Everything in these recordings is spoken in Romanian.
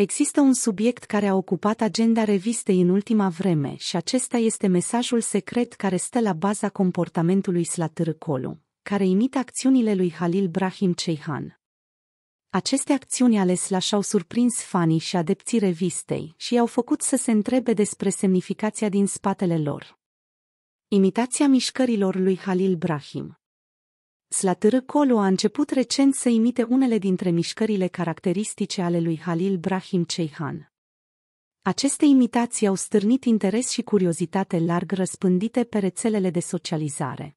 Există un subiect care a ocupat agenda revistei în ultima vreme și acesta este mesajul secret care stă la baza comportamentului Slatârcolu, care imită acțiunile lui Halil Brahim Ceihan. Aceste acțiuni ale Slash au surprins fanii și adepții revistei și i-au făcut să se întrebe despre semnificația din spatele lor. Imitația mișcărilor lui Halil Brahim Slatără Colo a început recent să imite unele dintre mișcările caracteristice ale lui Halil Brahim Ceihan. Aceste imitații au stârnit interes și curiozitate larg răspândite pe rețelele de socializare.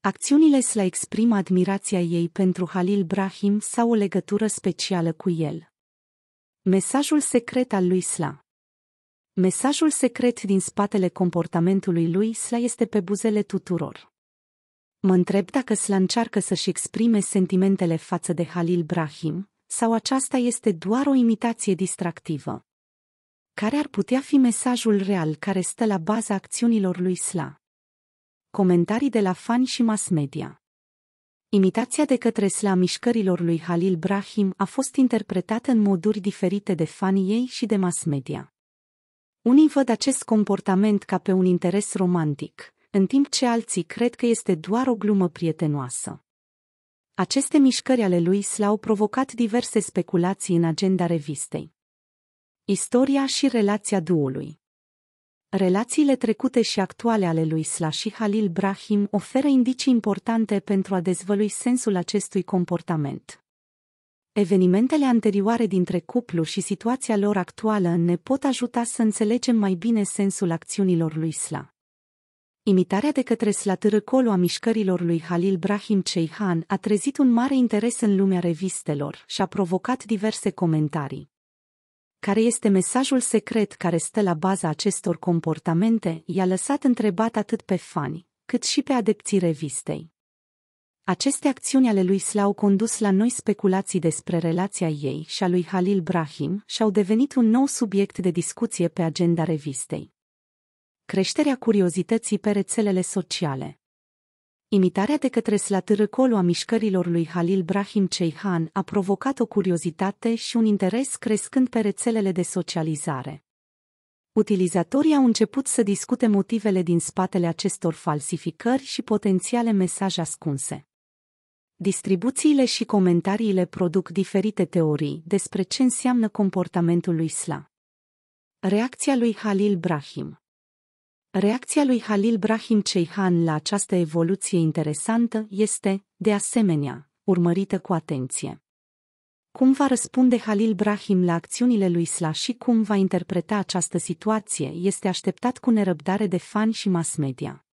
Acțiunile Sla exprimă admirația ei pentru Halil Brahim sau o legătură specială cu el. Mesajul secret al lui Sla Mesajul secret din spatele comportamentului lui Sla este pe buzele tuturor. Mă întreb dacă Sla încearcă să-și exprime sentimentele față de Halil Brahim, sau aceasta este doar o imitație distractivă. Care ar putea fi mesajul real care stă la baza acțiunilor lui Sla? Comentarii de la fani și mass media Imitația de către Sla mișcărilor lui Halil Brahim a fost interpretată în moduri diferite de fanii ei și de mass media. Unii văd acest comportament ca pe un interes romantic, în timp ce alții cred că este doar o glumă prietenoasă. Aceste mișcări ale lui s-au provocat diverse speculații în agenda revistei. Istoria și relația duului Relațiile trecute și actuale ale lui Sla și Halil Brahim oferă indicii importante pentru a dezvălui sensul acestui comportament. Evenimentele anterioare dintre cuplu și situația lor actuală ne pot ajuta să înțelegem mai bine sensul acțiunilor lui Sla. Imitarea de către colo a mișcărilor lui Halil Brahim Ceihan a trezit un mare interes în lumea revistelor și a provocat diverse comentarii. Care este mesajul secret care stă la baza acestor comportamente, i-a lăsat întrebat atât pe fani, cât și pe adepții revistei. Aceste acțiuni ale lui Sla au condus la noi speculații despre relația ei și a lui Halil Brahim și au devenit un nou subiect de discuție pe agenda revistei creșterea curiozității pe rețelele sociale. Imitarea de către slatârăcolo a mișcărilor lui Halil Brahim Ceihan a provocat o curiozitate și un interes crescând pe rețelele de socializare. Utilizatorii au început să discute motivele din spatele acestor falsificări și potențiale mesaje ascunse. Distribuțiile și comentariile produc diferite teorii despre ce înseamnă comportamentul lui Sla. Reacția lui Halil Brahim Reacția lui Halil Brahim Ceihan la această evoluție interesantă este, de asemenea, urmărită cu atenție. Cum va răspunde Halil Brahim la acțiunile lui Sla și cum va interpreta această situație este așteptat cu nerăbdare de fani și mass media.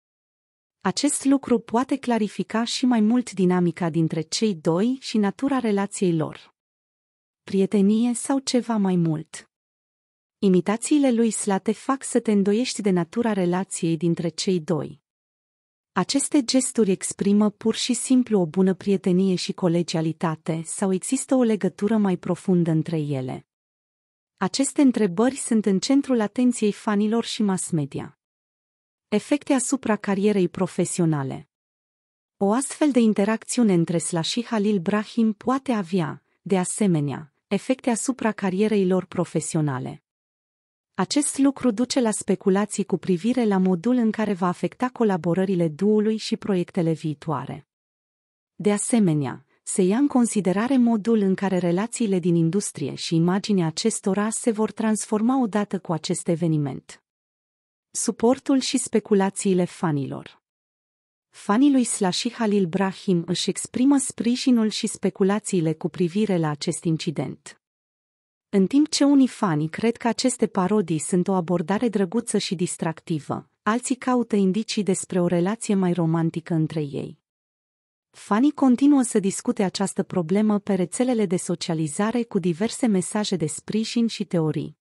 Acest lucru poate clarifica și mai mult dinamica dintre cei doi și natura relației lor. Prietenie sau ceva mai mult. Imitațiile lui slate fac să te îndoiești de natura relației dintre cei doi. Aceste gesturi exprimă pur și simplu o bună prietenie și colegialitate sau există o legătură mai profundă între ele? Aceste întrebări sunt în centrul atenției fanilor și mass media. Efecte asupra carierei profesionale O astfel de interacțiune între Sla și Halil Brahim poate avea, de asemenea, efecte asupra carierei lor profesionale. Acest lucru duce la speculații cu privire la modul în care va afecta colaborările duului și proiectele viitoare. De asemenea, se ia în considerare modul în care relațiile din industrie și imaginea acestora se vor transforma odată cu acest eveniment. Suportul și speculațiile fanilor Fanii lui Slashi Halil Brahim își exprimă sprijinul și speculațiile cu privire la acest incident. În timp ce unii fani cred că aceste parodii sunt o abordare drăguță și distractivă, alții caută indicii despre o relație mai romantică între ei. Fanii continuă să discute această problemă pe rețelele de socializare cu diverse mesaje de sprijin și teorii.